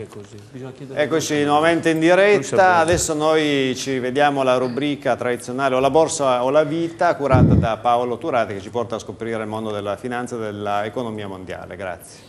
che è così. Eccoci nuovamente in diretta, adesso noi ci vediamo la rubrica tradizionale o la borsa o la vita curata da Paolo Turati che ci porta a scoprire il mondo della finanza e dell'economia mondiale. Grazie.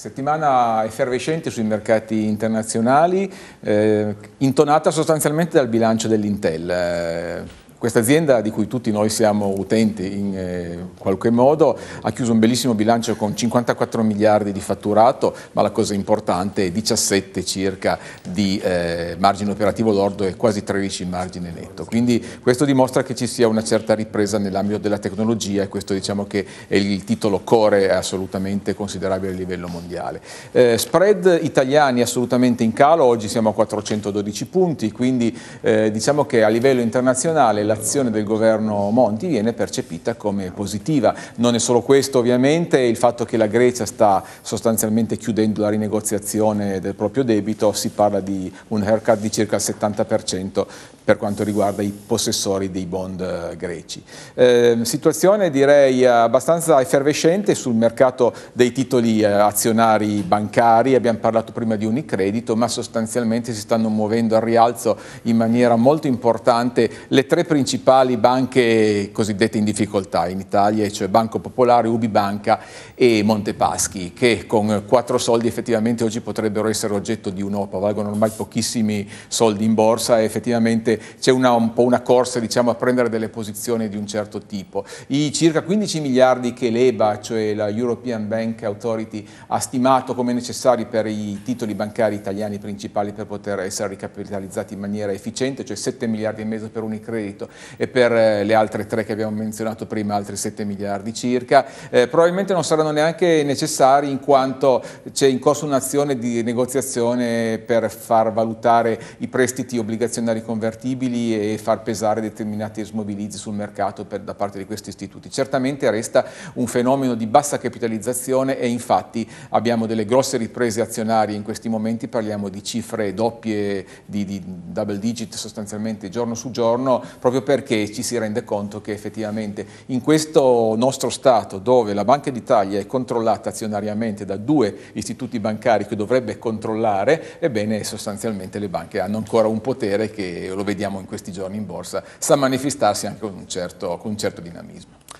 Settimana effervescente sui mercati internazionali, eh, intonata sostanzialmente dal bilancio dell'Intel. Eh, questa azienda di cui tutti noi siamo utenti in eh, qualche modo ha chiuso un bellissimo bilancio con 54 miliardi di fatturato, ma la cosa importante è 17 circa di eh, margine operativo lordo e quasi 13 in margine netto. Quindi questo dimostra che ci sia una certa ripresa nell'ambito della tecnologia e questo diciamo che è il titolo core assolutamente considerabile a livello mondiale. Eh, spread italiani assolutamente in calo, oggi siamo a 412 punti, quindi eh, diciamo che a livello internazionale l'azione del governo Monti viene percepita come positiva. Non è solo questo ovviamente, il fatto che la Grecia sta sostanzialmente chiudendo la rinegoziazione del proprio debito, si parla di un haircut di circa il 70% per quanto riguarda i possessori dei bond eh, greci. Eh, situazione direi abbastanza effervescente sul mercato dei titoli eh, azionari bancari, abbiamo parlato prima di Unicredito, ma sostanzialmente si stanno muovendo al rialzo in maniera molto importante le tre principali principali banche cosiddette in difficoltà in Italia, cioè Banco Popolare, Ubibanca e Montepaschi, che con quattro soldi effettivamente oggi potrebbero essere oggetto di un'OPA, valgono ormai pochissimi soldi in borsa e effettivamente c'è un po' una corsa diciamo, a prendere delle posizioni di un certo tipo. I circa 15 miliardi che l'EBA, cioè la European Bank Authority, ha stimato come necessari per i titoli bancari italiani principali per poter essere ricapitalizzati in maniera efficiente, cioè 7 miliardi e mezzo per Unicredito, e per eh, le altre tre che abbiamo menzionato prima altri 7 miliardi circa. Eh, probabilmente non saranno neanche necessari in quanto c'è in corso un'azione di negoziazione per far valutare i prestiti obbligazionari convertibili e far pesare determinati smobilizzi sul mercato per, da parte di questi istituti. Certamente resta un fenomeno di bassa capitalizzazione e infatti abbiamo delle grosse riprese azionarie in questi momenti, parliamo di cifre doppie di, di double digit sostanzialmente giorno su giorno, proprio proprio perché ci si rende conto che effettivamente in questo nostro Stato dove la Banca d'Italia è controllata azionariamente da due istituti bancari che dovrebbe controllare, ebbene sostanzialmente le banche hanno ancora un potere che lo vediamo in questi giorni in borsa, sa manifestarsi anche con un certo, con un certo dinamismo.